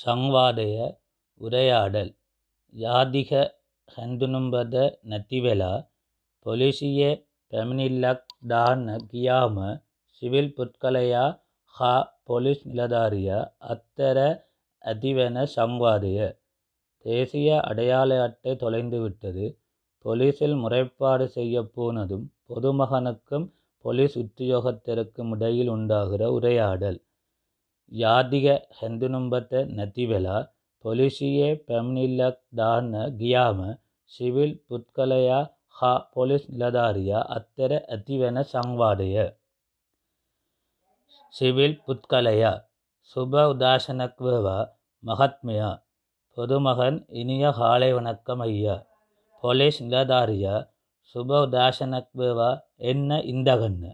சங்வாதய உரையாடல் யாதிக ஹந்துனும்பத நத்திவெலா பொலிசிய பெமினில்லக் දාන්න ගියාම சிவில் புட்கலையா ஹா பொலிஸ் நிலதாரியா அத்தர அதிவன சங்வாதய தேசிய அடையாள அட்டை தொலைந்துவிட்டது பொலிஸில் முறைப்பாடு செய்ய போனதும் பொதுமகனுக்கும் பொலிஸ் உத்தியோகத்திற்கும் இடையில் உண்டாகிற உரையாடல் යාදිග හැඳුනුම්බත නැතිවෙලා පොලිසියේ පැමිණිල්ලක් දාන්න ගියාම සිවිල් පුද්ගලයා හා පොලිස් නිලධාරියා අත්තර ඇතිවෙන සංවාඩය. සිවිල් පුද්ගලයා சுப உதாசனக்வா மகாத்மியா பொதுமகன் இனிய காலை வணக்கம் ஐயா போலீஸ் நிலதாரியா சுப உதாசனக்வா என்ன இந்த கண்ணு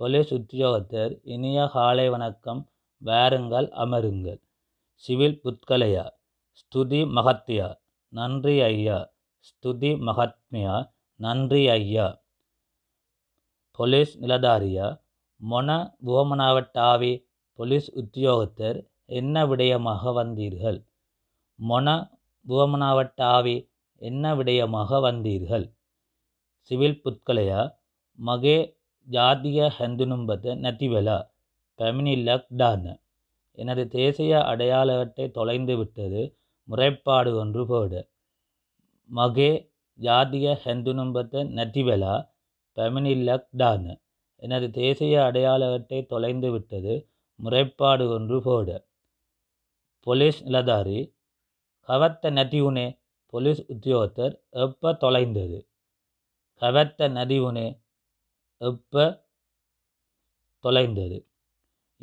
போலீஸ் உத்தியோகத்தர் இனிய காலை வணக்கம் வாருங்கள் அமருங்கள் சிவில் புத்கலையா ஸ்துதி மகத்தியா நன்றி ஐயா ஸ்துதி மகத்மியா நன்றி ஐயா ಪೊಲೀಸ್ நிலதாரியா மொன ಓಮನವಟ್ಟಾವಿ பொலிஸ் உத்தியோகத்தர் என்ன விடயமாக வந்தீர்கள் மொன ஓமனாவட்டாவி என்ன விடயமாக வந்தீர்கள் சிவில் புத்கலையா மகே ஜாதிய ஹந்துனும்பத நதிவெலா டமினிலக் டன் எனது தேசிய அடையாள அட்டை தொலைந்து விட்டது முறைப்பாடு ஒன்று போடு மகே ஜாதிய நம்பத்த நட்டிவெலா பெமினிலக் டன் எனது தேசிய அடையாள அட்டை தொலைந்து விட்டது முறைப்பாடு ஒன்று போடு போலீஸ் நிலதாரி கவத்த நதியுனே போலீஸ் உத்தியோகத்தர் எப்போ தொலைந்தது கவத்த நதியுனே எப்போ தொலைந்தது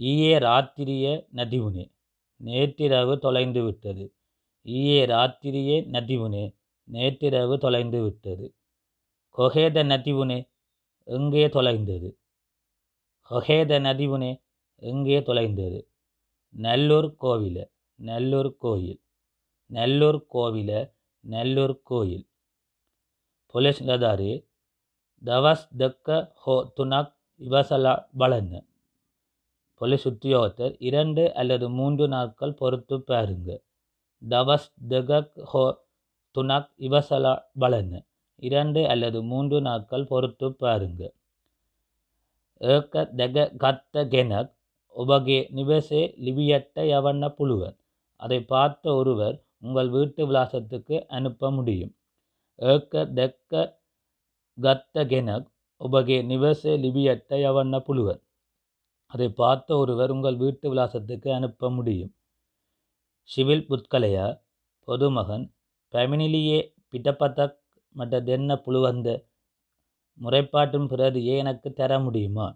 ஈயே ராத்திரிய நதிவுனே நேற்றிரவு தொலைந்து விட்டது ஈயே ராத்திரியே நதிவுனே நேற்றிரவு தொலைந்து விட்டது கொஹேத நதிவுனே எங்கே தொலைந்தது கொஹேத நதிவுனே எங்கே தொலைந்தது நல்லூர் கோவில நல்லூர் கோயில் நல்லூர் கோவில நல்லூர் கோயில் ಪೊಲೀಸ್ தவஸ் தக்க ஹோ துனக் ತುನಕ್ ಇವಸಲ பொலிசுத்தியோத்தர் இரண்டு அல்லது மூன்று நாட்கள் பொறுத்து பாருங்க தவஸ் தகக் ஹோ துனக் இவசலா வளன இரண்டு அல்லது மூன்று நாட்கள் பொறுத்து பாருங்க ஏக்க தக கத்த கெனக் உபகே நிவசே லிவியட்ட யவண்ண புழுவன் அதை பார்த்த ஒருவர் உங்கள் வீட்டு விலாசத்துக்கு அனுப்ப முடியும் ஏக்க தெக்க கத்த கெனக் உபகே நிவசே லிவியட்ட யவண்ண புழுவன் அதை பார்த்த ஒருவர் உங்கள் வீட்டு விலாசத்துக்கு அனுப்ப முடியும் சிவில் புத்கலையா பொதுமகன் பெமினிலியே பிட்டப்பத்தக் மற்ற தென்ன புழுவந்த முறைப்பாட்டின் பிரதியை எனக்கு தர முடியுமா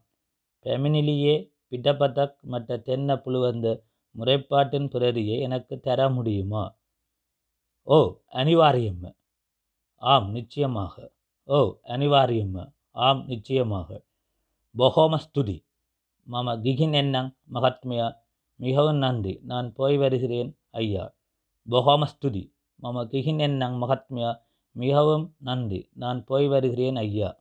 பெமினிலியே பிட்டப்பத்தக் மற்ற தென்ன புழுவந்த முறைப்பாட்டின் பிரதியை எனக்கு தர முடியுமா ஓ அனிவாரியம் ஆம் நிச்சயமாக ஓ அனிவாரியம் ஆம் நிச்சயமாக பகோமஸ்துதி மம கிகின் என்னங் மகாத்மியா மிகவும் நன்றி நான் போய் வருகிறேன் ஐயா பொகாமஸ்துதி மம கிகின் என்னங் மகாத்மியா மிகவும் நன்றி நான் போய் வருகிறேன் ஐயா